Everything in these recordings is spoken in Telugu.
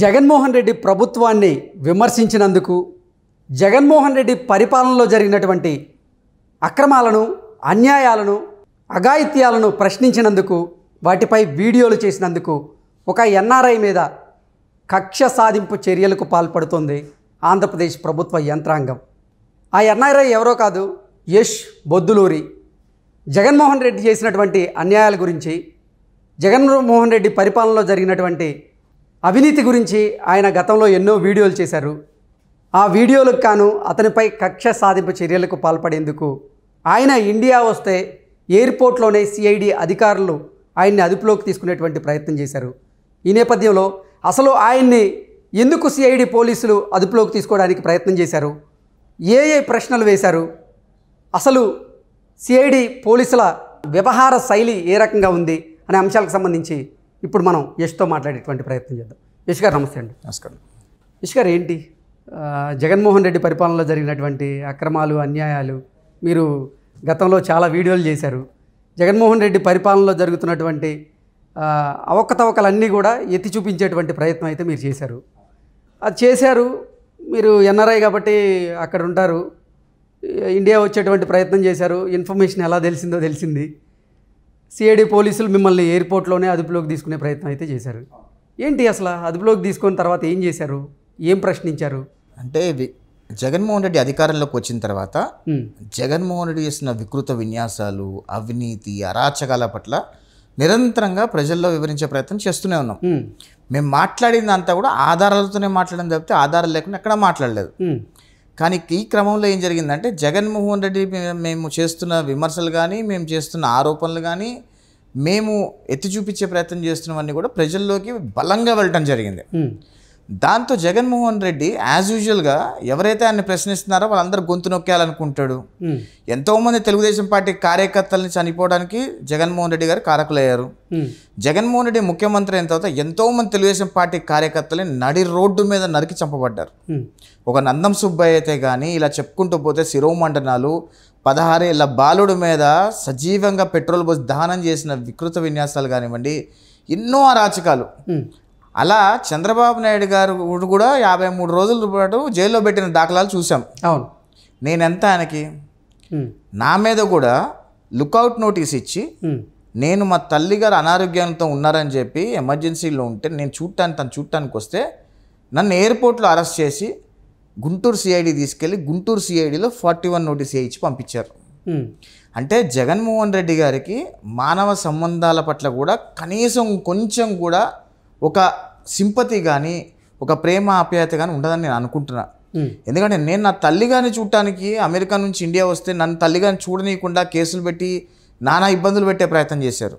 జగన్మోహన్ రెడ్డి ప్రభుత్వాన్ని విమర్శించినందుకు జగన్మోహన్ రెడ్డి పరిపాలనలో జరిగినటువంటి అక్రమాలను అన్యాయాలను అఘాయిత్యాలను ప్రశ్నించినందుకు వాటిపై వీడియోలు చేసినందుకు ఒక ఎన్ఆర్ఐ మీద కక్ష సాధింపు చర్యలకు పాల్పడుతోంది ఆంధ్రప్రదేశ్ ప్రభుత్వ యంత్రాంగం ఆ ఎన్ఆర్ఐ ఎవరో కాదు యష్ బొద్దులూరి జగన్మోహన్ రెడ్డి చేసినటువంటి అన్యాయాల గురించి జగన్మోహన్ రెడ్డి పరిపాలనలో జరిగినటువంటి అవినీతి గురించి ఆయన గతంలో ఎన్నో వీడియోలు చేశారు ఆ వీడియోలకు కాను అతనిపై కక్ష సాధింపు చర్యలకు పాల్పడేందుకు ఆయన ఇండియా వస్తే ఎయిర్పోర్ట్లోనే సిఐడి అధికారులు ఆయన్ని అదుపులోకి తీసుకునేటువంటి ప్రయత్నం చేశారు ఈ నేపథ్యంలో అసలు ఆయన్ని ఎందుకు సిఐడి పోలీసులు అదుపులోకి తీసుకోవడానికి ప్రయత్నం చేశారు ఏ ఏ ప్రశ్నలు వేశారు అసలు సిఐడి పోలీసుల వ్యవహార శైలి ఏ రకంగా ఉంది అనే అంశాలకు సంబంధించి ఇప్పుడు మనం యష్తో మాట్లాడేటువంటి ప్రయత్నం చేద్దాం యష్ గారు నమస్తే అండి నమస్కారం యష్ గారు ఏంటి జగన్మోహన్ రెడ్డి పరిపాలనలో జరిగినటువంటి అక్రమాలు అన్యాయాలు మీరు గతంలో చాలా వీడియోలు చేశారు జగన్మోహన్ రెడ్డి పరిపాలనలో జరుగుతున్నటువంటి అవకతవకలన్నీ కూడా ఎత్తి చూపించేటువంటి ప్రయత్నం అయితే మీరు చేశారు అది చేశారు మీరు ఎన్ఆర్ఐ కాబట్టి అక్కడ ఉంటారు ఇండియా వచ్చేటువంటి ప్రయత్నం చేశారు ఇన్ఫర్మేషన్ ఎలా తెలిసిందో తెలిసింది సిఐడి పోలీసులు మిమ్మల్ని ఎయిర్పోర్ట్లోనే అదుపులోకి తీసుకునే ప్రయత్నం అయితే చేశారు ఏంటి అసలు అదుపులోకి తీసుకున్న తర్వాత ఏం చేశారు ఏం ప్రశ్నించారు అంటే జగన్మోహన్ రెడ్డి అధికారంలోకి వచ్చిన తర్వాత జగన్మోహన్ రెడ్డి చేసిన వికృత విన్యాసాలు అవినీతి అరాచకాల పట్ల నిరంతరంగా ప్రజల్లో వివరించే ప్రయత్నం చేస్తూనే ఉన్నాం మేము మాట్లాడిందంతా కూడా ఆధారాలతోనే మాట్లాడడం తప్పితే ఆధారాలు లేకుండా ఎక్కడ మాట్లాడలేదు కానీ ఈ క్రమంలో ఏం జరిగిందంటే జగన్మోహన్ రెడ్డి మేము చేస్తున్న విమర్శలు కానీ మేము చేస్తున్న ఆరోపణలు కానీ మేము ఎత్తి చూపించే ప్రయత్నం చేస్తున్నవన్నీ కూడా ప్రజల్లోకి బలంగా వెళ్ళటం జరిగింది దాంతో జగన్మోహన్ రెడ్డి యాజ్ యూజువల్గా ఎవరైతే ఆయన ప్రశ్నిస్తున్నారో వాళ్ళందరూ గొంతు నొక్కేయాలనుకుంటాడు ఎంతోమంది తెలుగుదేశం పార్టీ కార్యకర్తల్ని చనిపోవడానికి జగన్మోహన్ రెడ్డి గారు కారకులయ్యారు జగన్మోహన్ రెడ్డి ముఖ్యమంత్రి అయిన తర్వాత ఎంతోమంది తెలుగుదేశం పార్టీ కార్యకర్తలు నడి రోడ్డు మీద నరికి చంపబడ్డారు ఒక నందం సుబ్బయ్య అయితే కానీ ఇలా చెప్పుకుంటూ పోతే శిరోమండనాలు పదహారేళ్ళ బాలుడు మీద సజీవంగా పెట్రోల్ బస్ దహనం చేసిన వికృత విన్యాసాలు కానివ్వండి ఎన్నో అరాచకాలు అలా చంద్రబాబు నాయుడు గారు కూడా యాభై మూడు రోజుల పాటు జైల్లో పెట్టిన దాఖలాలు చూసాం అవును నేను ఎంత ఆయనకి నా మీద కూడా లుకౌట్ నోటీస్ ఇచ్చి నేను మా తల్లి గారు అనారోగ్యంతో ఉన్నారని చెప్పి ఎమర్జెన్సీలో ఉంటే నేను చూడటానికి తను చూడటానికి వస్తే నన్ను ఎయిర్పోర్ట్లో అరెస్ట్ చేసి గుంటూరు సిఐడి తీసుకెళ్ళి గుంటూరు సిఐడిలో ఫార్టీ వన్ నోటీస్ వేయించి పంపించారు అంటే జగన్మోహన్ రెడ్డి గారికి మానవ సంబంధాల పట్ల కూడా కనీసం కొంచెం కూడా ఒక సింపతి కానీ ఒక ప్రేమ ఆప్యాయత కానీ ఉండదని నేను అనుకుంటున్నా ఎందుకంటే నేను నా తల్లిగాని చూడటానికి అమెరికా నుంచి ఇండియా వస్తే నన్ను తల్లిగాని చూడనీయకుండా కేసులు పెట్టి నానా ఇబ్బందులు పెట్టే ప్రయత్నం చేశారు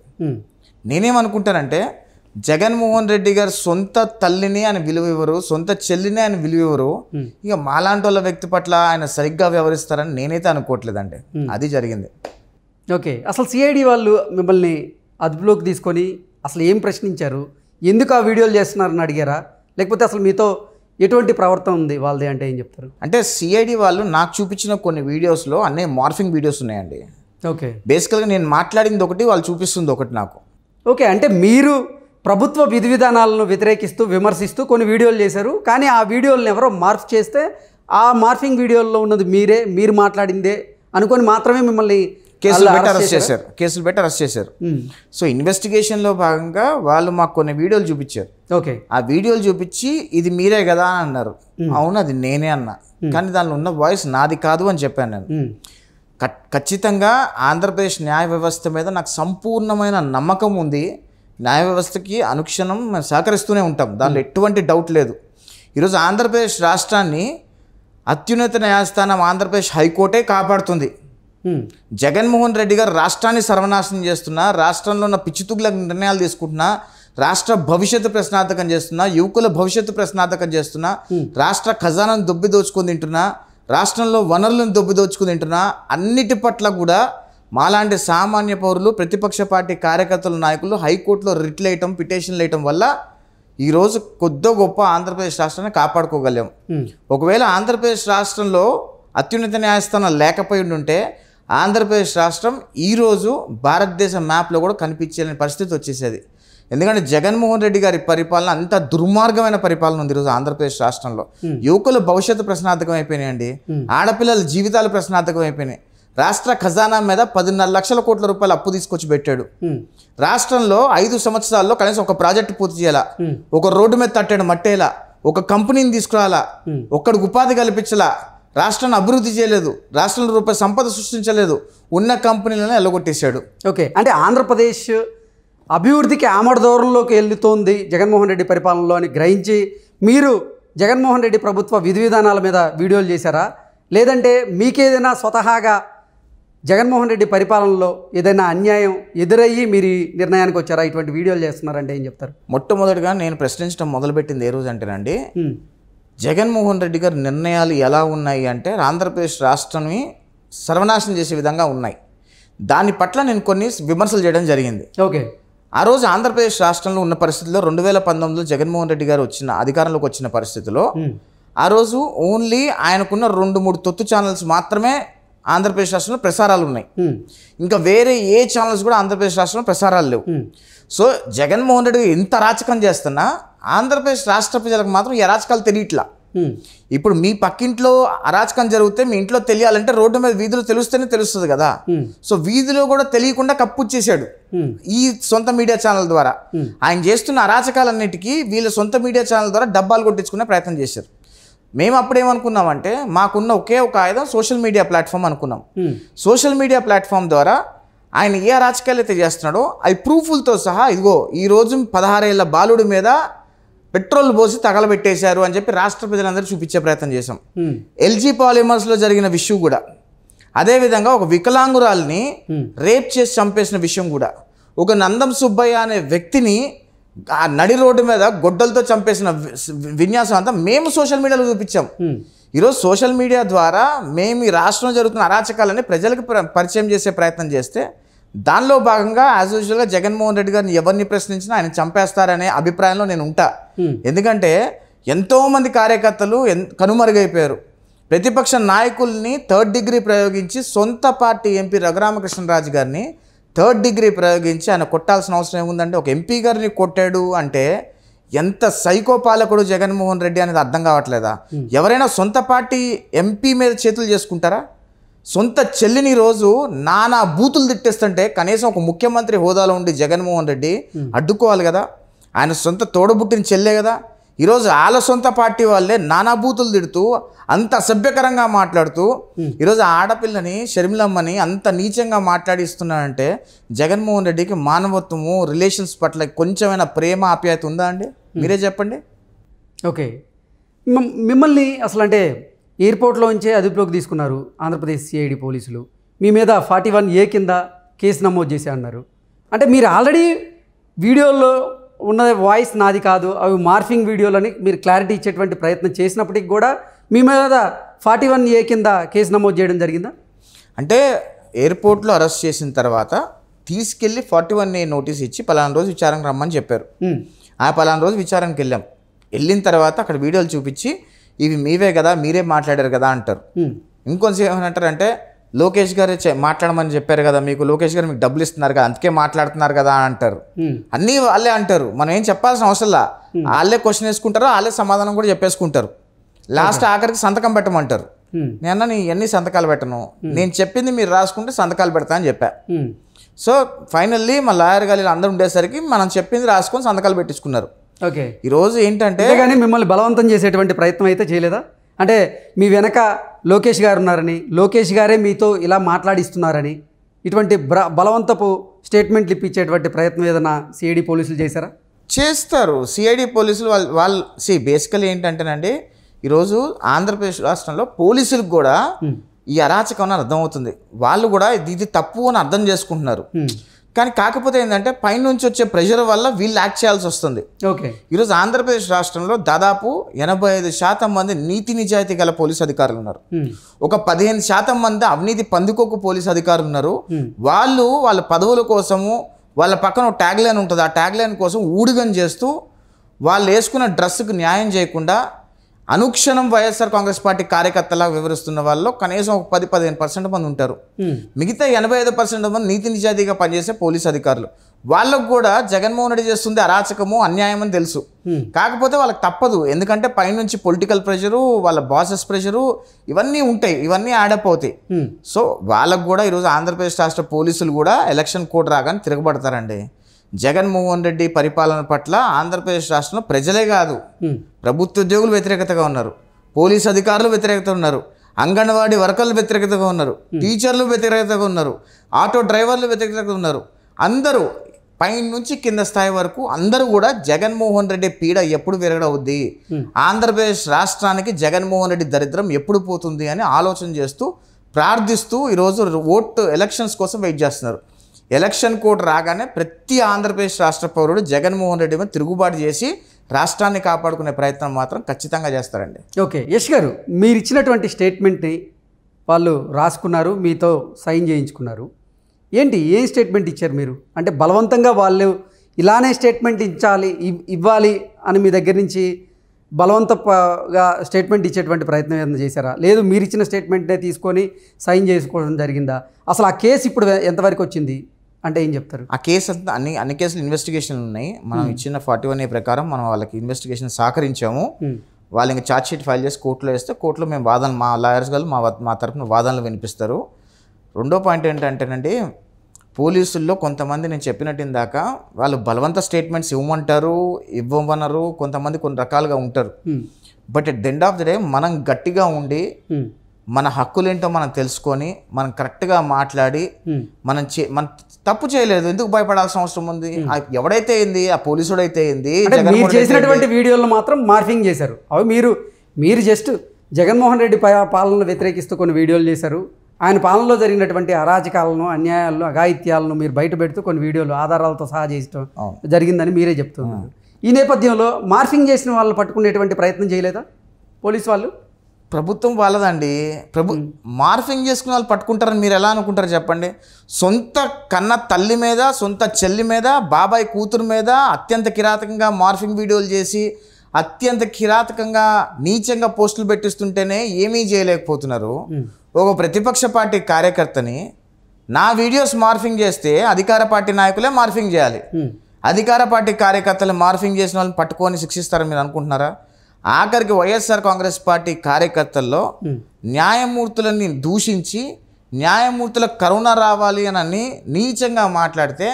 నేనేమనుకుంటానంటే జగన్మోహన్ రెడ్డి గారు సొంత తల్లిని ఆయన ఇవ్వరు సొంత చెల్లిని ఆయన ఇవ్వరు ఇక మాలాంటి వాళ్ళ వ్యక్తి పట్ల ఆయన సరిగ్గా వ్యవహరిస్తారని నేనైతే అనుకోవట్లేదండి అది జరిగింది ఓకే అసలు సిఐడి వాళ్ళు మిమ్మల్ని అదుపులోకి తీసుకొని అసలు ఏం ప్రశ్నించారు ఎందుకు ఆ వీడియోలు చేస్తున్నారని అడిగారా లేకపోతే అసలు మీతో ఎటువంటి ప్రవర్తన ఉంది వాళ్ళది అంటే ఏం చెప్తారు అంటే సిఐడి వాళ్ళు నాకు చూపించిన కొన్ని వీడియోస్లో అన్నీ మార్ఫింగ్ వీడియోస్ ఉన్నాయండి ఓకే బేసికల్గా నేను మాట్లాడింది ఒకటి వాళ్ళు చూపిస్తుంది ఒకటి నాకు ఓకే అంటే మీరు ప్రభుత్వ విధి విధానాలను వ్యతిరేకిస్తూ విమర్శిస్తూ కొన్ని వీడియోలు చేశారు కానీ ఆ వీడియోలను ఎవరో మార్ఫ్ చేస్తే ఆ మార్ఫింగ్ వీడియోల్లో ఉన్నది మీరే మీరు మాట్లాడిందే అనుకొని మాత్రమే మిమ్మల్ని కేసులు పెట్టి అరెస్ట్ చేశారు కేసులు పెట్టి అరెస్ట్ చేశారు సో ఇన్వెస్టిగేషన్లో భాగంగా వాళ్ళు మాకు కొన్ని వీడియోలు చూపించారు ఓకే ఆ వీడియోలు చూపించి ఇది మీరే కదా అని అన్నారు అవును అది నేనే అన్నా కానీ దానిలో ఉన్న వాయిస్ నాది కాదు అని చెప్పాను నేను ఖచ్చితంగా ఆంధ్రప్రదేశ్ న్యాయ వ్యవస్థ మీద నాకు సంపూర్ణమైన నమ్మకం ఉంది న్యాయ వ్యవస్థకి అనుక్షణం మేము సహకరిస్తూనే ఉంటాం దానిలో ఎటువంటి డౌట్ లేదు ఈరోజు ఆంధ్రప్రదేశ్ రాష్ట్రాన్ని అత్యున్నత న్యాయస్థానం ఆంధ్రప్రదేశ్ హైకోర్టే కాపాడుతుంది జగన్మోహన్ రెడ్డి గారు రాష్ట్రాన్ని సర్వనాశనం చేస్తున్నా రాష్ట్రంలో ఉన్న పిచ్చితుగుల నిర్ణయాలు తీసుకుంటున్నా రాష్ట్ర భవిష్యత్తు ప్రశ్నార్థకం చేస్తున్నా యువకుల భవిష్యత్తు ప్రశ్నార్థకం చేస్తున్నా రాష్ట్ర ఖజానాను దొబ్బి దోచుకొని తింటున్నా రాష్ట్రంలో వనరులను దొబ్బి దోచుకుని తింటున్నా అన్నిటి పట్ల కూడా మాలాంటి సామాన్య పౌరులు ప్రతిపక్ష పార్టీ కార్యకర్తల నాయకులు హైకోర్టులో రిట్లు వేయటం పిటిషన్లు వేయటం వల్ల ఈరోజు కొద్ద గొప్ప ఆంధ్రప్రదేశ్ రాష్ట్రాన్ని కాపాడుకోగలం ఒకవేళ ఆంధ్రప్రదేశ్ రాష్ట్రంలో అత్యున్నత న్యాయస్థానం లేకపోయి ఉంటే ఆంధ్రప్రదేశ్ రాష్ట్రం ఈరోజు భారతదేశం మ్యాప్లో కూడా కనిపించలేని పరిస్థితి వచ్చేసేది ఎందుకంటే జగన్మోహన్ రెడ్డి గారి పరిపాలన అంత దుర్మార్గమైన పరిపాలన ఉంది ఈరోజు ఆంధ్రప్రదేశ్ రాష్ట్రంలో యువకులు భవిష్యత్తు ప్రశ్నార్థకం అయిపోయినాయండి ఆడపిల్లల జీవితాలు ప్రశ్నార్థకం అయిపోయినాయి రాష్ట్ర ఖజానా మీద పదిన్నర లక్షల కోట్ల రూపాయలు అప్పు తీసుకొచ్చి పెట్టాడు రాష్ట్రంలో ఐదు సంవత్సరాల్లో కనీసం ఒక ప్రాజెక్టు పూర్తి చేయాలా ఒక రోడ్డు మీద తట్టాడు మట్టేలా ఒక కంపెనీని తీసుకురాలా ఒక్కడికి ఉపాధి కల్పించలా రాష్ట్రాన్ని అభివృద్ధి చేయలేదు రాష్ట్రంలో రూపాయి సంపద సృష్టించలేదు ఉన్న కంపెనీలను ఎల్లగొట్టేశాడు ఓకే అంటే ఆంధ్రప్రదేశ్ అభివృద్ధికి ఆమడ దూరంలోకి వెళ్తోంది జగన్మోహన్ రెడ్డి పరిపాలనలో అని గ్రహించి మీరు జగన్మోహన్ రెడ్డి ప్రభుత్వ విధి విధానాల మీద వీడియోలు చేశారా లేదంటే మీకేదైనా స్వతహాగా జగన్మోహన్ రెడ్డి పరిపాలనలో ఏదైనా అన్యాయం ఎదురయ్యి మీరు నిర్ణయానికి వచ్చారా ఇటువంటి వీడియోలు చేస్తున్నారంటే ఏం చెప్తారు మొట్టమొదటిగా నేను ప్రశ్నించడం మొదలుపెట్టింది ఏ రోజు అంటేనండి జగన్మోహన్ రెడ్డి గారి నిర్ణయాలు ఎలా ఉన్నాయి అంటే ఆంధ్రప్రదేశ్ రాష్ట్రాన్ని సర్వనాశనం చేసే విధంగా ఉన్నాయి దాని పట్ల నేను కొన్ని విమర్శలు చేయడం జరిగింది ఓకే ఆ రోజు ఆంధ్రప్రదేశ్ రాష్ట్రంలో ఉన్న పరిస్థితుల్లో రెండు వేల పంతొమ్మిదిలో జగన్మోహన్ రెడ్డి గారు వచ్చిన అధికారంలోకి వచ్చిన పరిస్థితిలో ఆ రోజు ఓన్లీ ఆయనకున్న రెండు మూడు తొత్తు ఛానల్స్ మాత్రమే ఆంధ్రప్రదేశ్ రాష్ట్రంలో ప్రసారాలు ఉన్నాయి ఇంకా వేరే ఏ ఛానల్స్ కూడా ఆంధ్రప్రదేశ్ రాష్ట్రంలో ప్రసారాలు లేవు సో జగన్మోహన్ రెడ్డి ఎంత రాచకం చేస్తున్నా ఆంధ్రప్రదేశ్ రాష్ట్ర ప్రజలకు మాత్రం ఈ అరాచకాలు తెలియట్లా ఇప్పుడు మీ పక్కింట్లో అరాచకం జరిగితే మీ ఇంట్లో తెలియాలంటే రోడ్డు మీద వీధులు తెలుస్తేనే తెలుస్తుంది కదా సో వీధిలో కూడా తెలియకుండా కప్పు చేశాడు ఈ సొంత మీడియా ఛానల్ ద్వారా ఆయన చేస్తున్న అరాచకాలన్నిటికీ వీళ్ళ సొంత మీడియా ఛానల్ ద్వారా డబ్బాలు కొట్టించుకునే ప్రయత్నం చేశారు మేము అప్పుడు ఏమనుకున్నామంటే మాకున్న ఒకే ఒక ఆయుధం సోషల్ మీడియా ప్లాట్ఫామ్ అనుకున్నాం సోషల్ మీడియా ప్లాట్ఫామ్ ద్వారా ఆయన ఏ అరాచకాలు అయితే చేస్తున్నాడో అవి ప్రూఫ్లతో సహా ఇదిగో ఈరోజు పదహారేళ్ల బాలుడి మీద పెట్రోల్ పోసి తగలబెట్టేశారు అని చెప్పి రాష్ట్ర ప్రజలందరూ చూపించే ప్రయత్నం చేశాం ఎల్జీ పాలిమర్స్లో జరిగిన విషయం కూడా అదేవిధంగా ఒక వికలాంగురాల్ని రేప్ చేసి చంపేసిన విషయం కూడా ఒక నందం సుబ్బయ్య అనే వ్యక్తిని ఆ నడి రోడ్డు మీద గొడ్డలతో చంపేసిన విన్యాసం అంతా మేము సోషల్ మీడియాలో చూపించాం ఈరోజు సోషల్ మీడియా ద్వారా మేము ఈ రాష్ట్రంలో జరుగుతున్న అరాచకాలని ప్రజలకు పరిచయం చేసే ప్రయత్నం చేస్తే దానిలో భాగంగా యాజ్ యూజువల్గా జగన్మోహన్ రెడ్డి గారిని ఎవరిని ప్రశ్నించినా ఆయన చంపేస్తారనే అభిప్రాయంలో నేను ఉంటా ఎందుకంటే ఎంతోమంది కార్యకర్తలు కనుమరుగైపోయారు ప్రతిపక్ష నాయకుల్ని థర్డ్ డిగ్రీ ప్రయోగించి సొంత పార్టీ ఎంపీ రఘురామకృష్ణరాజు గారిని థర్డ్ డిగ్రీ ప్రయోగించి ఆయన కొట్టాల్సిన అవసరం ఏముందంటే ఒక ఎంపీ గారిని కొట్టాడు అంటే ఎంత సైకో పాలకుడు జగన్మోహన్ రెడ్డి అనేది అర్థం కావట్లేదా ఎవరైనా సొంత పార్టీ ఎంపీ మీద చేతులు చేసుకుంటారా సొంత చెల్లిని రోజు నానా బూతులు తిట్టేస్తుంటే కనీసం ఒక ముఖ్యమంత్రి హోదాలో ఉండి జగన్మోహన్ రెడ్డి hmm. అడ్డుకోవాలి కదా ఆయన సొంత తోడబుట్టిన చెల్లే కదా ఈరోజు వాళ్ళ సొంత పార్టీ వాళ్ళే నానా బూతులు తిడుతూ అంత అసభ్యకరంగా మాట్లాడుతూ hmm. ఈరోజు ఆడపిల్లని షర్మిలమ్మని అంత నీచంగా మాట్లాడిస్తున్నాడంటే జగన్మోహన్ రెడ్డికి మానవత్వము రిలేషన్స్ పట్ల కొంచెమైనా ప్రేమ ఆప్యాయత ఉందా అండి hmm. మీరే చెప్పండి ఓకే మిమ్మల్ని అసలు అంటే ఎయిర్పోర్ట్లోంచే అదుపులోకి తీసుకున్నారు ఆంధ్రప్రదేశ్ సిఐడి పోలీసులు మీ మీద ఫార్టీ వన్ ఏ కింద కేసు నమోదు చేసే అన్నారు అంటే మీరు ఆల్రెడీ వీడియోల్లో ఉన్న వాయిస్ నాది కాదు అవి మార్ఫింగ్ వీడియోలని మీరు క్లారిటీ ఇచ్చేటువంటి ప్రయత్నం చేసినప్పటికి కూడా మీ మీద ఫార్టీ వన్ ఏ కింద కేసు నమోదు చేయడం జరిగిందా అంటే ఎయిర్పోర్ట్లో అరెస్ట్ చేసిన తర్వాత తీసుకెళ్ళి ఫార్టీ వన్ ఏ నోటీస్ ఇచ్చి పలానా రోజు విచారణకు రమ్మని చెప్పారు ఆ పలానా రోజు విచారణకు వెళ్ళాం వెళ్ళిన తర్వాత అక్కడ వీడియోలు చూపించి ఇవి మీవే కదా మీరే మాట్లాడారు కదా అంటారు ఇంకొంచెం ఏమంటారంటే లోకేష్ గారే మాట్లాడమని చెప్పారు కదా మీకు లోకేష్ గారు మీకు డబ్బులు ఇస్తున్నారు కదా అందుకే మాట్లాడుతున్నారు కదా అంటారు అన్ని వాళ్ళే అంటారు మనం ఏం చెప్పాల్సిన అవసరంలా వాళ్ళే క్వశ్చన్ వేసుకుంటారు వాళ్ళే సమాధానం కూడా చెప్పేసుకుంటారు లాస్ట్ ఆఖరికి సంతకం పెట్టమంటారు నేను నీ అన్ని సంతకాలు పెట్టను నేను చెప్పింది మీరు రాసుకుంటే సంతకాలు పెడతా అని చెప్పా సో ఫైనల్లీ మా లాయర్ గారు అందరూ ఉండేసరికి మనం చెప్పింది రాసుకొని సంతకాలు పెట్టించుకున్నారు ఓకే ఈరోజు ఏంటంటే కానీ మిమ్మల్ని బలవంతం చేసేటువంటి ప్రయత్నం అయితే చేయలేదా అంటే మీ వెనక లోకేష్ గారు ఉన్నారని లోకేష్ గారే మీతో ఇలా మాట్లాడిస్తున్నారని ఇటువంటి బ్ర బలవంతపు స్టేట్మెంట్లు ఇప్పించేటువంటి ప్రయత్నం ఏదైనా సిఐడి పోలీసులు చేశారా చేస్తారు సిఐడి పోలీసులు వాళ్ళు వాళ్ళు సి బేసికల్ ఏంటంటేనండి ఈరోజు ఆంధ్రప్రదేశ్ రాష్ట్రంలో పోలీసులకు కూడా ఈ అరాచకం అని అర్థమవుతుంది వాళ్ళు కూడా ఇది తప్పు అని అర్థం చేసుకుంటున్నారు కానీ కాకపోతే ఏంటంటే పైనుంచి వచ్చే ప్రెషర్ వల్ల వీళ్ళు యాక్ట్ చేయాల్సి వస్తుంది ఓకే ఈరోజు ఆంధ్రప్రదేశ్ రాష్ట్రంలో దాదాపు ఎనభై ఐదు శాతం మంది నీతి నిజాయితీ గల పోలీసు అధికారులు ఉన్నారు ఒక పదిహేను శాతం మంది అవినీతి పందుకోకు పోలీసు అధికారులు ఉన్నారు వాళ్ళు వాళ్ళ పదవుల కోసము వాళ్ళ పక్కన ట్యాగ్ లైన్ ఉంటుంది ఆ ట్యాగ్ లైన్ కోసం ఊడిగం చేస్తూ వాళ్ళు వేసుకున్న డ్రెస్సుకు న్యాయం చేయకుండా అనుక్షణం వైఎస్ఆర్ కాంగ్రెస్ పార్టీ కార్యకర్తలా వివరిస్తున్న వాళ్ళు కనీసం ఒక పది పదిహేను పర్సెంట్ మంది ఉంటారు మిగతా ఎనభై ఐదు పర్సెంట్ మంది నీతి నిజాతీగా పనిచేసే పోలీస్ అధికారులు వాళ్ళకు కూడా జగన్మోహన్ రెడ్డి చేస్తుంది అరాచకము అన్యాయం అని తెలుసు కాకపోతే వాళ్ళకి తప్పదు ఎందుకంటే పైనుంచి పొలిటికల్ ప్రెషరు వాళ్ళ బాసెస్ ప్రెషరు ఇవన్నీ ఉంటాయి ఇవన్నీ యాడప్ అవుతాయి సో వాళ్ళకు కూడా ఈరోజు ఆంధ్రప్రదేశ్ రాష్ట్ర పోలీసులు కూడా ఎలక్షన్ కోడ్ రాగానే తిరగబడతారండి జగన్మోహన్ రెడ్డి పరిపాలన పట్ల ఆంధ్రప్రదేశ్ రాష్ట్రంలో ప్రజలే కాదు ప్రభుత్వ ఉద్యోగులు వ్యతిరేకతగా ఉన్నారు పోలీసు అధికారులు వ్యతిరేకత ఉన్నారు అంగన్వాడీ వర్కర్లు వ్యతిరేకతగా ఉన్నారు టీచర్లు వ్యతిరేకతగా ఉన్నారు ఆటో డ్రైవర్లు వ్యతిరేకతగా ఉన్నారు అందరూ పైన నుంచి కింద స్థాయి వరకు అందరూ కూడా జగన్మోహన్ రెడ్డి పీడ ఎప్పుడు విరగడవుద్ది ఆంధ్రప్రదేశ్ రాష్ట్రానికి జగన్మోహన్ రెడ్డి దరిద్రం ఎప్పుడు పోతుంది అని ఆలోచన చేస్తూ ప్రార్థిస్తూ ఈరోజు ఓటు ఎలక్షన్స్ కోసం వెయిట్ చేస్తున్నారు ఎలక్షన్ కోడ్ రాగానే ప్రతి ఆంధ్రప్రదేశ్ రాష్ట్ర పౌరుడు జగన్మోహన్ రెడ్డి మీద తిరుగుబాటు చేసి రాష్ట్రాన్ని కాపాడుకునే ప్రయత్నం మాత్రం ఖచ్చితంగా చేస్తారండి ఓకే యశ్ గారు మీరు ఇచ్చినటువంటి స్టేట్మెంట్ని వాళ్ళు రాసుకున్నారు మీతో సైన్ చేయించుకున్నారు ఏంటి ఏం స్టేట్మెంట్ ఇచ్చారు మీరు అంటే బలవంతంగా వాళ్ళు ఇలానే స్టేట్మెంట్ ఇచ్చాలి ఇవ్వాలి అని మీ దగ్గర నుంచి బలవంతగా స్టేట్మెంట్ ఇచ్చేటువంటి ప్రయత్నం ఏదైనా చేశారా లేదు మీరు ఇచ్చిన స్టేట్మెంట్నే తీసుకొని సైన్ చేసుకోవడం జరిగిందా అసలు ఆ కేసు ఇప్పుడు ఎంతవరకు వచ్చింది అంటే ఏం చెప్తారు ఆ కేసు అంతా అన్ని అన్ని కేసులు ఇన్వెస్టిగేషన్లు ఉన్నాయి మనం hmm. ఇచ్చిన ఫార్టీ వన్ ఏ ప్రకారం మనం వాళ్ళకి ఇన్వెస్టిగేషన్ సహకరించాము hmm. వాళ్ళు ఇంకా ఛార్జ్ షీట్ ఫైల్ చేసి కోర్టులో వేస్తే కోర్టులో మేము వాదన మా లాయర్స్ గారు మా మా తరఫున వాదనలు వినిపిస్తారు రెండో పాయింట్ ఏంటంటేనండి పోలీసుల్లో కొంతమంది నేను చెప్పినట్టు ఇందాక వాళ్ళు బలవంత స్టేట్మెంట్స్ ఇవ్వమంటారు ఇవ్వమనరు కొంతమంది కొన్ని రకాలుగా ఉంటారు but at the end of the day మనం గట్టిగా ఉండి hmm. మన హక్కులేంటో మనం తెలుసుకొని మనం కరెక్ట్గా మాట్లాడి మనం చే మన తప్పు చేయలేదు ఎందుకు భయపడాల్సిన అవసరం ఉంది hmm. ఎవడైతే అయింది ఆ పోలీసుడు అయితే అయింది మీరు చేసినటువంటి వీడియోలు మాత్రం మార్ఫింగ్ చేశారు అవి మీరు మీరు జస్ట్ జగన్మోహన్ రెడ్డి పాలనను వ్యతిరేకిస్తూ కొన్ని వీడియోలు చేశారు ఆయన పాలనలో జరిగినటువంటి అరాచకాలను అన్యాయాలను అఘాయిత్యాలను మీరు బయట పెడుతూ కొన్ని వీడియోలు ఆధారాలతో సహా చేయడం జరిగిందని మీరే చెప్తున్నారు hmm. ఈ నేపథ్యంలో మార్ఫింగ్ చేసిన వాళ్ళు పట్టుకునేటువంటి ప్రయత్నం చేయలేదా పోలీసు వాళ్ళు ప్రభుత్వం వాళ్ళదండి ప్రభు మార్ఫింగ్ చేసుకున్న వాళ్ళు పట్టుకుంటారని మీరు ఎలా అనుకుంటారు చెప్పండి సొంత కన్న తల్లి మీద సొంత చెల్లి మీద బాబాయ్ కూతురు మీద అత్యంత కిరాతకంగా మార్ఫింగ్ వీడియోలు చేసి అత్యంత కిరాతకంగా నీచంగా పోస్టులు పెట్టిస్తుంటేనే ఏమీ చేయలేకపోతున్నారు ఒక ప్రతిపక్ష పార్టీ కార్యకర్తని నా వీడియోస్ మార్ఫింగ్ చేస్తే అధికార పార్టీ నాయకులే మార్ఫింగ్ చేయాలి అధికార పార్టీ కార్యకర్తలు మార్ఫింగ్ చేసిన వాళ్ళని పట్టుకొని శిక్షిస్తారని మీరు అనుకుంటున్నారా ఆఖరికి వైఎస్ఆర్ కాంగ్రెస్ పార్టీ కార్యకర్తల్లో న్యాయమూర్తులని దూషించి న్యాయమూర్తుల కరుణ రావాలి అని నీచంగా మాట్లాడితే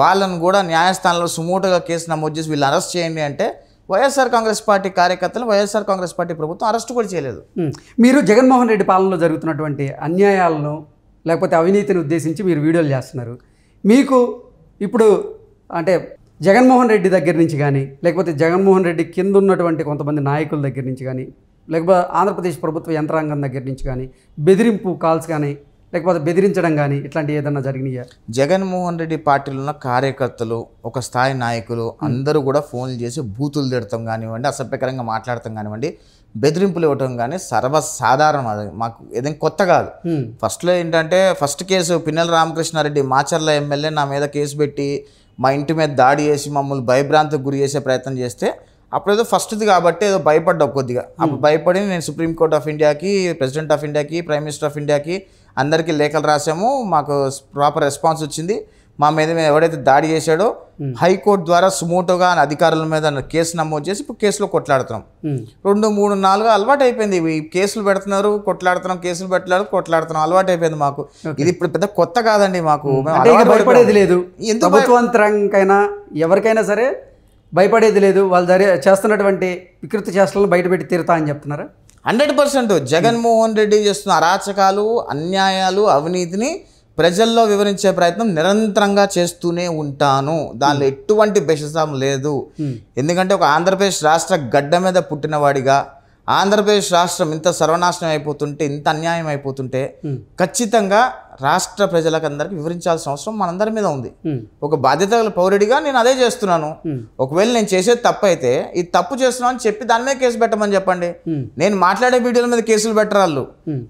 వాళ్ళను కూడా న్యాయస్థానంలో సుమోటుగా కేసు నమోదు చేసి వీళ్ళు అరెస్ట్ చేయండి అంటే వైఎస్ఆర్ కాంగ్రెస్ పార్టీ కార్యకర్తలు వైఎస్ఆర్ కాంగ్రెస్ పార్టీ ప్రభుత్వం అరెస్ట్ కూడా చేయలేదు మీరు జగన్మోహన్ రెడ్డి పాలనలో జరుగుతున్నటువంటి అన్యాయాలను లేకపోతే అవినీతిని ఉద్దేశించి మీరు వీడియోలు చేస్తున్నారు మీకు ఇప్పుడు అంటే జగన్మోహన్ రెడ్డి దగ్గర నుంచి కానీ లేకపోతే జగన్మోహన్ రెడ్డి కింద ఉన్నటువంటి కొంతమంది నాయకుల దగ్గర నుంచి కానీ లేకపోతే ఆంధ్రప్రదేశ్ ప్రభుత్వ యంత్రాంగం దగ్గర నుంచి కానీ బెదిరింపు కాల్స్ కానీ లేకపోతే బెదిరించడం కానీ ఇట్లాంటి ఏదన్నా జరిగినాయా జగన్మోహన్ రెడ్డి పార్టీలో ఉన్న కార్యకర్తలు ఒక స్థాయి నాయకులు hmm. అందరూ కూడా ఫోన్లు చేసి బూతులు తిడతాం కానివ్వండి అసభ్యకరంగా మాట్లాడతాం కానివ్వండి బెదిరింపులు ఇవ్వటం కానీ సర్వసాధారణం అది మాకు ఏదైనా కొత్త కాదు ఫస్ట్లో hmm. ఏంటంటే first case Pinnelli Ramakrishna Reddy Macherla MLA నా మీద కేసు పెట్టి మా ఇంటి మీద దాడి చేసి మమ్మల్ని భయభ్రాంతికి గురి చేసే ప్రయత్నం చేస్తే అప్పుడేదో ఫస్ట్ది కాబట్టి ఏదో భయపడ్డా కొద్దిగా అప్పుడు భయపడి నేను సుప్రీంకోర్టు ఆఫ్ ఇండియాకి ప్రెసిడెంట్ ఆఫ్ ఇండియాకి ప్రైమ్ మినిస్టర్ ఆఫ్ ఇండియాకి అందరికీ లేఖలు రాసాము మాకు ప్రాపర్ రెస్పాన్స్ వచ్చింది మా మీద ఎవడైతే దాడి చేశాడో హైకోర్టు ద్వారా సుమోటోగా అధికారుల మీద కేసు నమోదు చేసి ఇప్పుడు కేసులో కొట్లాడుతున్నాం రెండు మూడు నాలుగు అలవాటు అయిపోయింది ఇవి కేసులు పెడుతున్నారు కొట్లాడుతున్నాం కేసులు పెట్టలేదు కొట్లాడుతున్నాం అలవాటు అయిపోయింది మాకు ఇది ఇప్పుడు పెద్ద కొత్త కాదండి మాకు భయపడేది లేదు ప్రభుత్వాంతరంకైనా ఎవరికైనా సరే భయపడేది లేదు వాళ్ళు జరి చేస్తున్నటువంటి వికృతి చేష్టలను బయటపెట్టి తీరుతా అని చెప్తున్నారా హండ్రెడ్ పర్సెంట్ జగన్మోహన్ రెడ్డి చేస్తున్న అరాచకాలు అన్యాయాలు అవినీతిని ప్రజల్లో వివరించే ప్రయత్నం నిరంతరంగా చేస్తూనే ఉంటాను దానిలో hmm. ఎటువంటి బెషసం లేదు hmm. ఎందుకంటే ఒక ఆంధ్రప్రదేశ్ రాష్ట్ర గడ్డ మీద పుట్టినవాడిగా ఆంధ్రప్రదేశ్ రాష్ట్రం ఇంత సర్వనాశనం అయిపోతుంటే ఇంత అన్యాయం అయిపోతుంటే hmm. ఖచ్చితంగా రాష్ట్ర ప్రజలకందరికీ వివరించాల్సిన అవసరం మనందరి మీద ఉంది ఒక బాధ్యత పౌరుడిగా నేను అదే చేస్తున్నాను ఒకవేళ నేను చేసేది తప్పు అయితే ఇది తప్పు చేస్తున్నాను అని చెప్పి దాని మీద కేసు పెట్టమని చెప్పండి నేను మాట్లాడే వీడియోల మీద కేసులు పెట్టరాళ్ళు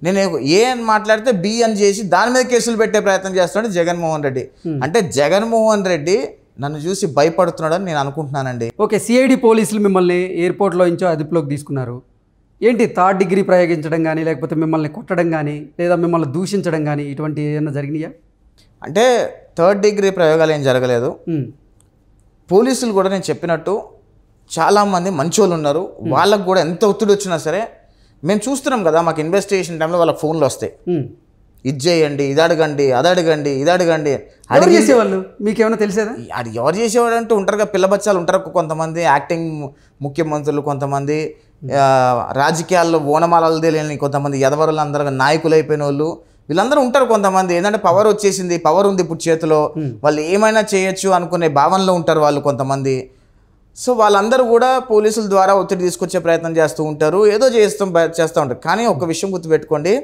నేను ఏ అని మాట్లాడితే బి అని చేసి దాని మీద కేసులు పెట్టే ప్రయత్నం చేస్తున్నాడు జగన్మోహన్ రెడ్డి అంటే జగన్మోహన్ రెడ్డి నన్ను చూసి భయపడుతున్నాడని నేను అనుకుంటున్నానండి ఓకే సిఐడి పోలీసులు మిమ్మల్ని ఎయిర్పోర్ట్లో ఇంచో అదుపులోకి తీసుకున్నారు ఏంటి థర్డ్ డిగ్రీ ప్రయోగించడం కానీ లేకపోతే మిమ్మల్ని కొట్టడం కానీ లేదా మిమ్మల్ని దూషించడం కానీ ఇటువంటి ఏమైనా జరిగినాయా అంటే థర్డ్ డిగ్రీ ప్రయోగాలు ఏం జరగలేదు పోలీసులు కూడా నేను చెప్పినట్టు చాలామంది మంచోళ్ళు ఉన్నారు వాళ్ళకు కూడా ఎంత ఒత్తిడి వచ్చినా సరే మేము చూస్తున్నాం కదా మాకు ఇన్వెస్టిగేషన్ టైంలో వాళ్ళ ఫోన్లు వస్తాయి ఇది చేయండి ఇది అడగండి అది అడగండి ఇది అడగండి అడిగి చేసేవాళ్ళు ఏమైనా తెలిసేదా అది ఎవరు చేసేవాడు అంటూ ఉంటారు కదా పిల్లబచ్చాలు ఉంటారు కొంతమంది యాక్టింగ్ ముఖ్యమంత్రులు కొంతమంది రాజకీయాల్లో ఓనమాలలు తెలియని కొంతమంది యదవరులు అందరూ నాయకులు అయిపోయిన వాళ్ళు వీళ్ళందరూ ఉంటారు కొంతమంది ఏంటంటే పవర్ వచ్చేసింది పవర్ ఉంది ఇప్పుడు చేతిలో వాళ్ళు ఏమైనా చేయొచ్చు అనుకునే భావనలో ఉంటారు వాళ్ళు కొంతమంది సో వాళ్ళందరూ కూడా పోలీసుల ద్వారా ఒత్తిడి తీసుకొచ్చే ప్రయత్నం చేస్తూ ఉంటారు ఏదో చేస్తూ చేస్తూ ఉంటారు కానీ ఒక విషయం గుర్తుపెట్టుకోండి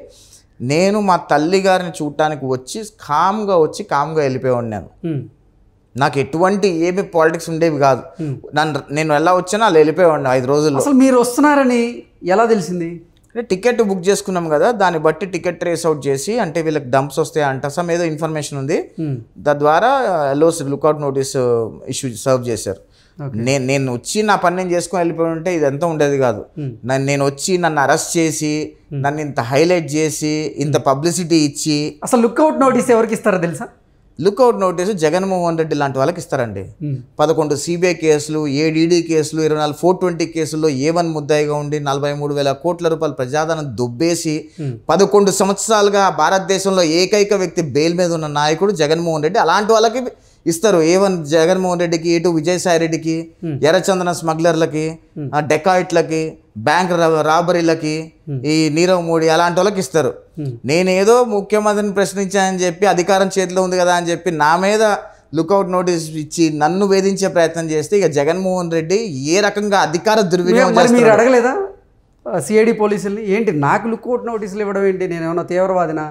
నేను మా తల్లి గారిని చూడటానికి వచ్చి కామ్గా వచ్చి కామ్గా వెళ్ళిపోయి ఉన్నాను నాకు ఎటువంటి ఏమి పాలిటిక్స్ ఉండేవి కాదు hmm. నన్ను నేను ఎలా వచ్చినా అలా వెళ్ళిపోయాడిని ఐదు రోజుల్లో అసలు మీరు వస్తున్నారని ఎలా తెలిసింది అంటే టికెట్ బుక్ చేసుకున్నాం కదా దాన్ని బట్టి టికెట్ ట్రేస్ అవుట్ చేసి అంటే వీళ్ళకి డంప్స్ వస్తాయి అంట సమ్ ఏదో ఇన్ఫర్మేషన్ ఉంది hmm. తద్వారా LOC lookout notice uh, issue serve చేశారు నేను నేను వచ్చి నా పని నేను చేసుకుని వెళ్ళిపోయి ఉంటే ఇది ఎంత ఉండేది కాదు hmm. నన్ను నేను వచ్చి నన్ను అరెస్ట్ చేసి నన్ను ఇంత హైలైట్ చేసి ఇంత పబ్లిసిటీ ఇచ్చి అసలు లుక్అవుట్ నోటీస్ ఎవరికి ఇస్తారో తెలుసా లుక్అవుట్ నోటీసు జగన్మోహన్ రెడ్డి లాంటి వాళ్ళకి ఇస్తారండి పదకొండు సిబిఐ కేసులు ఏడీడీ కేసులు ఇరవై నాలుగు ఫోర్ ట్వంటీ కేసుల్లో ఏవన్ ముద్దాయిగా ఉండి నలభై మూడు వేల కోట్ల రూపాయల ప్రజాధనం దుబ్బేసి పదకొండు సంవత్సరాలుగా భారతదేశంలో ఏకైక వ్యక్తి బెయిల్ మీద ఉన్న నాయకుడు జగన్మోహన్ రెడ్డి అలాంటి వాళ్ళకి ఇస్తారు ఏవన్ జగన్మోహన్ రెడ్డికి ఇటు విజయసాయి రెడ్డికి ఎర్రచందన స్మగ్లర్లకి డెకాయిట్లకి బ్యాంక్ రాబరీలకి ఈ నీరవ్ మోడీ అలాంటి వాళ్ళకి ఇస్తారు నేనేదో ముఖ్యమంత్రిని ప్రశ్నించానని చెప్పి అధికారం చేతిలో ఉంది కదా అని చెప్పి నా మీద లుకౌట్ నోటీస్ ఇచ్చి నన్ను వేధించే ప్రయత్నం చేస్తే ఇక జగన్మోహన్ రెడ్డి ఏ రకంగా అధికార దుర్వినియోగం అడగలేదా సిఐడి పోలీసుల్ని ఏంటి నాకు లుకౌట్ నోటీసులు ఇవ్వడం ఏంటి నేను ఏమైనా తీవ్రవాదినా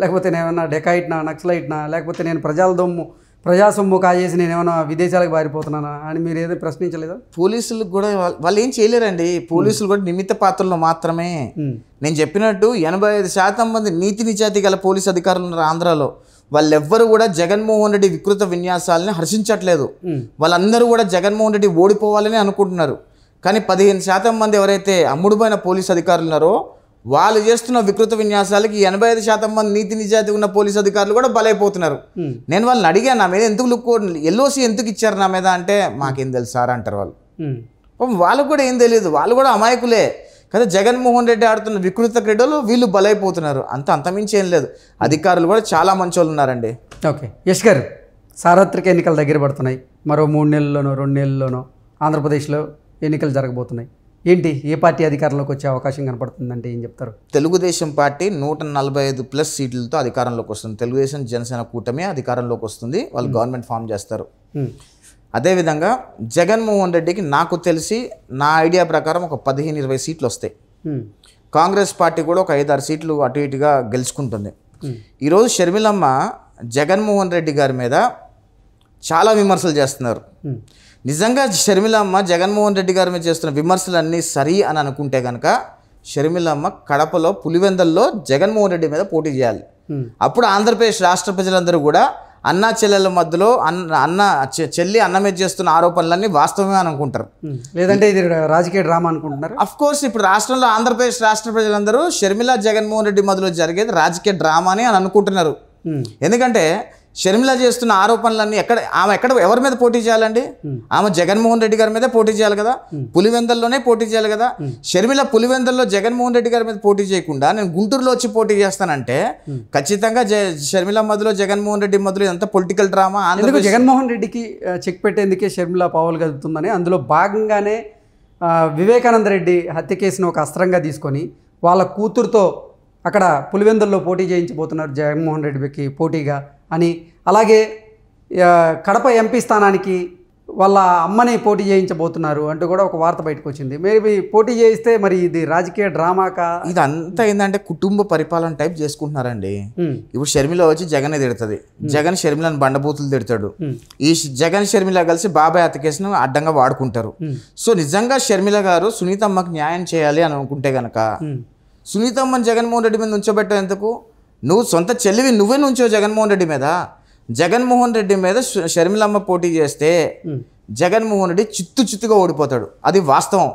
లేకపోతే నేను ఏమైనా డెకాయిట్నా నక్సలైట్నా లేకపోతే నేను ప్రజల దొమ్ము ప్రజాసొమ్ము కాజేసి నేను ఏమైనా విదేశాలకు పారిపోతున్నానా అని మీరు ఏదో ప్రశ్నించలేదా పోలీసులకు కూడా వాళ్ళు ఏం చేయలేరండి పోలీసులు కూడా నిమిత్త పాత్రలో మాత్రమే నేను చెప్పినట్టు ఎనభై ఐదు శాతం మంది నీతి నిజాతి గల పోలీసు అధికారులు ఉన్నారు ఆంధ్రాలో వాళ్ళెవ్వరు కూడా జగన్మోహన్ రెడ్డి వికృత విన్యాసాలని హర్షించట్లేదు వాళ్ళందరూ కూడా జగన్మోహన్ రెడ్డి ఓడిపోవాలని అనుకుంటున్నారు కానీ పదిహేను శాతం మంది ఎవరైతే అమ్ముడుపోయిన పోలీసు అధికారులు ఉన్నారో వాళ్ళు చేస్తున్న వికృత విన్యాసాలకి ఎనభై ఐదు శాతం మంది నీతి నిజాతి ఉన్న పోలీస్ అధికారులు కూడా బలైపోతున్నారు నేను వాళ్ళని అడిగాను నా మీద ఎందుకు లుక్ ఎల్ఓసి ఎందుకు ఇచ్చారు నా మీద అంటే మాకేం తెలుసు సార్ అంటారు వాళ్ళు వాళ్ళకు కూడా ఏం తెలియదు వాళ్ళు కూడా అమాయకులే కదా జగన్మోహన్ రెడ్డి ఆడుతున్న వికృత క్రీడలు వీళ్ళు బలైపోతున్నారు అంత అంతమించి ఏం లేదు అధికారులు కూడా చాలా మంచోళ్ళు ఉన్నారండి ఓకే యశ్ గారు సార్వత్రిక ఎన్నికలు దగ్గర పడుతున్నాయి మరో మూడు నెలల్లోనో రెండు నెలల్లోనో ఆంధ్రప్రదేశ్లో ఎన్నికలు జరగబోతున్నాయి ఏంటి ఏ పార్టీ అధికారంలోకి వచ్చే అవకాశం కనపడుతుందంటే ఏం చెప్తారు తెలుగుదేశం పార్టీ నూట నలభై ఐదు ప్లస్ సీట్లతో అధికారంలోకి వస్తుంది తెలుగుదేశం జనసేన కూటమి అధికారంలోకి వస్తుంది వాళ్ళు hmm. గవర్నమెంట్ ఫామ్ చేస్తారు hmm. అదేవిధంగా జగన్మోహన్ రెడ్డికి నాకు తెలిసి నా ఐడియా ప్రకారం ఒక పదిహేను ఇరవై సీట్లు వస్తాయి hmm. కాంగ్రెస్ పార్టీ కూడా ఒక ఐదారు సీట్లు అటు ఇటుగా గెలుచుకుంటుంది ఈరోజు షర్మిలమ్మ జగన్మోహన్ రెడ్డి గారి మీద చాలా విమర్శలు చేస్తున్నారు నిజంగా షర్మిలమ్మ జగన్మోహన్ రెడ్డి గారి మీద చేస్తున్న విమర్శలన్నీ సరి అని అనుకుంటే కనుక షర్మిలమ్మ కడపలో పులివెందల్లో జగన్మోహన్ రెడ్డి మీద పోటీ చేయాలి అప్పుడు ఆంధ్రప్రదేశ్ రాష్ట్ర ప్రజలందరూ కూడా అన్న చెల్లెల మధ్యలో అన్న అన్న చెల్లి అన్న మీద చేస్తున్న ఆరోపణలన్నీ వాస్తవమే అని అనుకుంటారు లేదంటే ఇది రాజకీయ డ్రామా అనుకుంటున్నారు అఫ్ కోర్స్ ఇప్పుడు రాష్ట్రంలో ఆంధ్రప్రదేశ్ రాష్ట్ర ప్రజలందరూ షర్మిల జగన్మోహన్ రెడ్డి మధ్యలో జరిగేది రాజకీయ అని అని అనుకుంటున్నారు ఎందుకంటే షర్మిల చేస్తున్న ఆరోపణలన్నీ ఎక్కడ ఆమె ఎక్కడ ఎవరి మీద పోటీ చేయాలండి ఆమె జగన్మోహన్ రెడ్డి గారి మీద పోటీ చేయాలి కదా పులివెందల్లోనే పోటీ చేయాలి కదా షర్మిల పులివెందల్లో జగన్మోహన్ రెడ్డి గారి మీద పోటీ చేయకుండా నేను గుంటూరులో వచ్చి పోటీ చేస్తానంటే ఖచ్చితంగా షర్మిల మధులో జగన్మోహన్ రెడ్డి మధులో ఎంత పొలిటికల్ డ్రామా అందుకు జగన్మోహన్ రెడ్డికి చెక్ పెట్టేందుకే షర్మిల పావులు కదుతుందని అందులో భాగంగానే వివేకానంద రెడ్డి హత్య కేసును ఒక అస్త్రంగా తీసుకొని వాళ్ళ కూతురుతో అక్కడ పులివెందుల్లో పోటీ చేయించబోతున్నారు జగన్మోహన్ రెడ్డికి పోటీగా అని అలాగే కడప ఎంపీ స్థానానికి వాళ్ళ అమ్మని పోటీ చేయించబోతున్నారు అంటూ కూడా ఒక వార్త బయటకు వచ్చింది మేబీ పోటీ చేయిస్తే మరి ఇది రాజకీయ డ్రామాకా ఇది అంతా ఏంటంటే కుటుంబ పరిపాలన టైప్ చేసుకుంటున్నారండి ఇప్పుడు షర్మిల వచ్చి జగన్ తిడుతుంది జగన్ షర్మిలను బండబూతులు తిడతాడు ఈ జగన్ షర్మిల కలిసి బాబాయ్ అతకేసిన అడ్డంగా వాడుకుంటారు సో నిజంగా షర్మిల గారు సునీతమ్మకి న్యాయం చేయాలి అని అనుకుంటే గనక సునీతమ్మని జగన్మోహన్ రెడ్డి మీద ఉంచబెట్టేందుకు నువ్వు సొంత చెల్లివి నువ్వే నుంచో జగన్మోహన్ రెడ్డి మీద జగన్మోహన్ రెడ్డి మీద షర్మిలమ్మ పోటీ చేస్తే జగన్మోహన్ రెడ్డి చిత్తు చిత్తుగా ఓడిపోతాడు అది వాస్తవం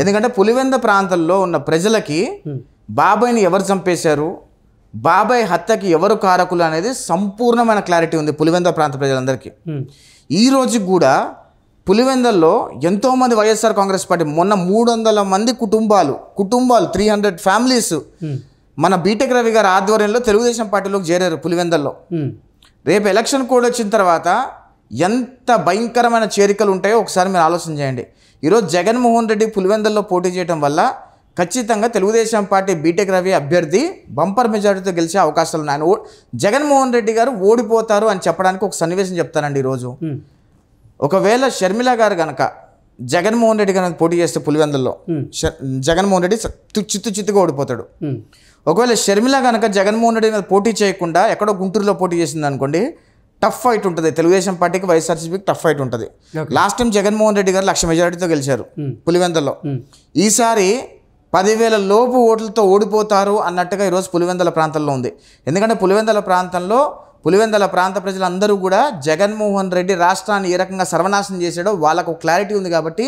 ఎందుకంటే పులివెంద ప్రాంతంలో ఉన్న ప్రజలకి బాబాయ్ని ఎవరు చంపేశారు బాబాయ్ హత్యకి ఎవరు కారకులు అనేది సంపూర్ణమైన క్లారిటీ ఉంది పులివెంద ప్రాంత ప్రజలందరికీ ఈ కూడా పులివెందల్లో ఎంతోమంది వైఎస్ఆర్ కాంగ్రెస్ పార్టీ మొన్న మూడు వందల మంది కుటుంబాలు కుటుంబాలు త్రీ హండ్రెడ్ ఫ్యామిలీస్ మన బీటెక్ రవి గారు ఆధ్వర్యంలో తెలుగుదేశం పార్టీలోకి చేరారు పులివెందల్లో రేపు ఎలక్షన్ కోడ్ వచ్చిన తర్వాత ఎంత భయంకరమైన చేరికలు ఉంటాయో ఒకసారి మీరు ఆలోచన చేయండి ఈరోజు జగన్మోహన్ రెడ్డి పులివెందల్లో పోటీ చేయడం వల్ల ఖచ్చితంగా తెలుగుదేశం పార్టీ బీటెక్ రవి అభ్యర్థి బంపర్ మెజారిటీతో గెలిచే అవకాశాలు ఉన్నాయి ఆయన జగన్మోహన్ రెడ్డి గారు ఓడిపోతారు అని చెప్పడానికి ఒక సన్నివేశం చెప్తానండి ఈరోజు ఒకవేళ షర్మిల గారు కనుక జగన్మోహన్ రెడ్డి గారు పోటీ చేస్తే పులివెందుల్లో జగన్మోహన్ రెడ్డి చిత్తు చిత్తుగా ఓడిపోతాడు ఒకవేళ షర్మిల కనుక జగన్మోహన్ రెడ్డి మీద పోటీ చేయకుండా ఎక్కడో గుంటూరులో పోటీ చేసింది అనుకోండి టఫ్ ఫైట్ ఉంటుంది తెలుగుదేశం పార్టీకి వైఎస్ఆర్సీపీకి టఫ్ ఫైట్ ఉంటుంది లాస్ట్ టైం జగన్మోహన్ రెడ్డి గారు లక్ష మెజారిటీతో గెలిచారు hmm. పులివెందల్లో hmm. ఈసారి పదివేల లోపు ఓట్లతో ఓడిపోతారు అన్నట్టుగా ఈరోజు పులివెందల ప్రాంతంలో ఉంది ఎందుకంటే పులివెందల ప్రాంతంలో పులివెందల ప్రాంత ప్రజలందరూ కూడా జగన్మోహన్ రెడ్డి రాష్ట్రాన్ని ఏ రకంగా సర్వనాశనం చేశాడో వాళ్ళకు క్లారిటీ ఉంది కాబట్టి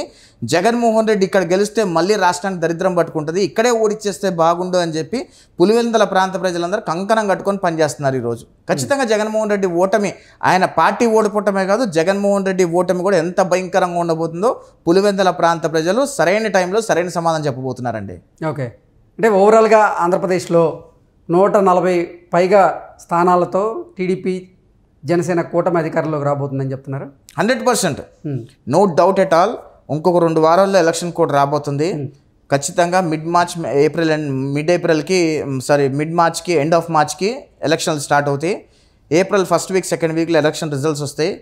జగన్మోహన్ రెడ్డి ఇక్కడ గెలిస్తే మళ్ళీ రాష్ట్రానికి దరిద్రం పట్టుకుంటుంది ఇక్కడే ఓడిచ్చేస్తే బాగుండు అని చెప్పి పులివెందల ప్రాంత ప్రజలందరూ కంకణం కట్టుకొని పనిచేస్తున్నారు ఈరోజు ఖచ్చితంగా జగన్మోహన్ రెడ్డి ఓటమి ఆయన పార్టీ ఓడిపోవటమే కాదు జగన్మోహన్ రెడ్డి ఓటమి కూడా ఎంత భయంకరంగా ఉండబోతుందో పులివెందల ప్రాంత ప్రజలు సరైన టైంలో సరైన సమాధానం చెప్పబోతున్నారండి ఓకే అంటే ఓవరాల్గా ఆంధ్రప్రదేశ్లో నూట నలభై పైగా స్థానాలతో టీడీపీ జనసేన కూటమి అధికారంలోకి రాబోతుందని చెప్తున్నారు hundred percent no doubt at all ఇంకొక రెండు వారాల్లో ఎలక్షన్ కూడా రాబోతుంది ఖచ్చితంగా mid March April and mid ఏప్రిల్కి సారీ మిడ్ మార్చ్కి ఎండ్ ఆఫ్ మార్చ్కి ఎలక్షన్లు స్టార్ట్ అవుతాయి ఏప్రిల్ ఫస్ట్ వీక్ సెకండ్ వీక్లో ఎలక్షన్ రిజల్ట్స్ వస్తాయి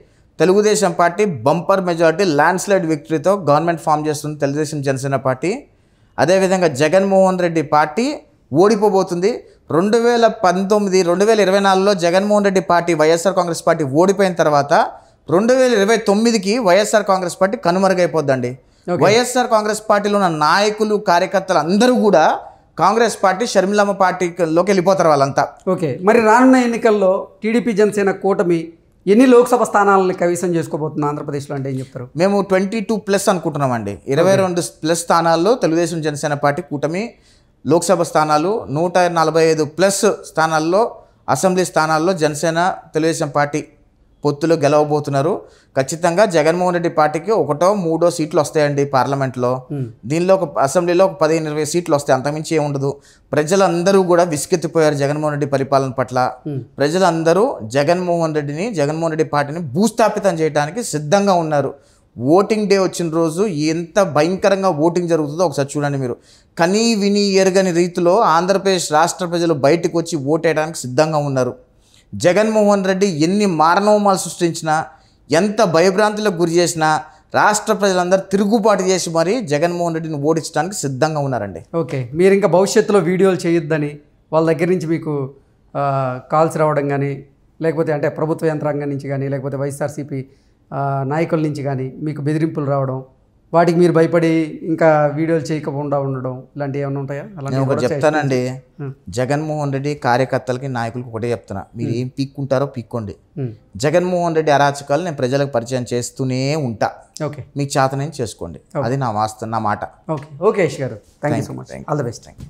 Telugu Desam party bumper majority landslide విక్టరీతో గవర్నమెంట్ ఫామ్ చేస్తుంది తెలుగుదేశం జనసేన పార్టీ అదేవిధంగా జగన్మోహన్ రెడ్డి పార్టీ ఓడిపోబోతుంది రెండు వేల పంతొమ్మిది రెండు వేల ఇరవై నాలుగులో జగన్మోహన్ రెడ్డి పార్టీ వైఎస్ఆర్ కాంగ్రెస్ పార్టీ ఓడిపోయిన తర్వాత రెండు వేల ఇరవై తొమ్మిదికి వైఎస్ఆర్ కాంగ్రెస్ పార్టీ కనుమరుగైపోద్దండి వైఎస్ఆర్ కాంగ్రెస్ పార్టీలో ఉన్న నాయకులు కార్యకర్తలు అందరూ కూడా కాంగ్రెస్ పార్టీ షర్మిలమ్మ పార్టీలోకి వెళ్ళిపోతారు వాళ్ళంతా ఓకే మరి రానున్న ఎన్నికల్లో టీడీపీ జనసేన కూటమి ఎన్ని లోక్సభ స్థానాలను కవీసం చేసుకోబోతుంది ఆంధ్రప్రదేశ్లో అంటే ఏం చెప్తారు మేము ట్వంటీ టూ ప్లస్ అనుకుంటున్నామండి ఇరవై రెండు ప్లస్ స్థానాల్లో తెలుగుదేశం జనసేన పార్టీ కూటమి లోక్సభ స్థానాలు నూట నలభై ఐదు ప్లస్ స్థానాల్లో అసెంబ్లీ స్థానాల్లో జనసేన తెలుగుదేశం పార్టీ పొత్తులు గెలవబోతున్నారు ఖచ్చితంగా జగన్మోహన్ రెడ్డి పార్టీకి ఒకటో మూడో సీట్లు వస్తాయండి పార్లమెంట్లో దీనిలో ఒక అసెంబ్లీలో ఒక పదిహేను ఇరవై సీట్లు వస్తాయి అంతమించి ఏముండదు ప్రజలందరూ కూడా విసుకెత్తిపోయారు జగన్మోహన్ రెడ్డి పరిపాలన పట్ల ప్రజలందరూ జగన్మోహన్ రెడ్డిని జగన్మోహన్ రెడ్డి పార్టీని భూస్థాపితం చేయడానికి సిద్ధంగా ఉన్నారు ఓటింగ్ డే వచ్చిన రోజు ఎంత భయంకరంగా ఓటింగ్ జరుగుతుందో ఒకసారి చూడండి మీరు కనీ విని ఎరగని రీతిలో ఆంధ్రప్రదేశ్ రాష్ట్ర ప్రజలు బయటకు వచ్చి ఓటేయడానికి సిద్ధంగా ఉన్నారు జగన్మోహన్ రెడ్డి ఎన్ని మారణోమాలు సృష్టించినా ఎంత భయభ్రాంతులకు గురి చేసినా రాష్ట్ర ప్రజలందరూ తిరుగుబాటు చేసి మరీ జగన్మోహన్ రెడ్డిని ఓడించడానికి సిద్ధంగా ఉన్నారండి ఓకే మీరు ఇంకా భవిష్యత్తులో వీడియోలు చేయొద్దని వాళ్ళ దగ్గర నుంచి మీకు కాల్స్ రావడం కానీ లేకపోతే అంటే ప్రభుత్వ యంత్రాంగం నుంచి కానీ లేకపోతే వైఎస్ఆర్సీపీ నాయకుల నుంచి కానీ మీకు బెదిరింపులు రావడం వాటికి మీరు భయపడి ఇంకా వీడియోలు చేయకుండా ఉండడం ఇలాంటివి ఏమైనా ఉంటాయా నేను ఒకటి చెప్తానండి జగన్మోహన్ రెడ్డి కార్యకర్తలకి నాయకులకి ఒకటే చెప్తున్నా మీరు ఏం పీక్కుంటారో పీక్కోండి జగన్మోహన్ రెడ్డి అరాచకాలు నేను ప్రజలకు పరిచయం చేస్తూనే ఉంటా ఓకే మీకు చేతనే చేసుకోండి అది నా వాస్తవ నా మాట okay okay garu thank you so much all the best thank you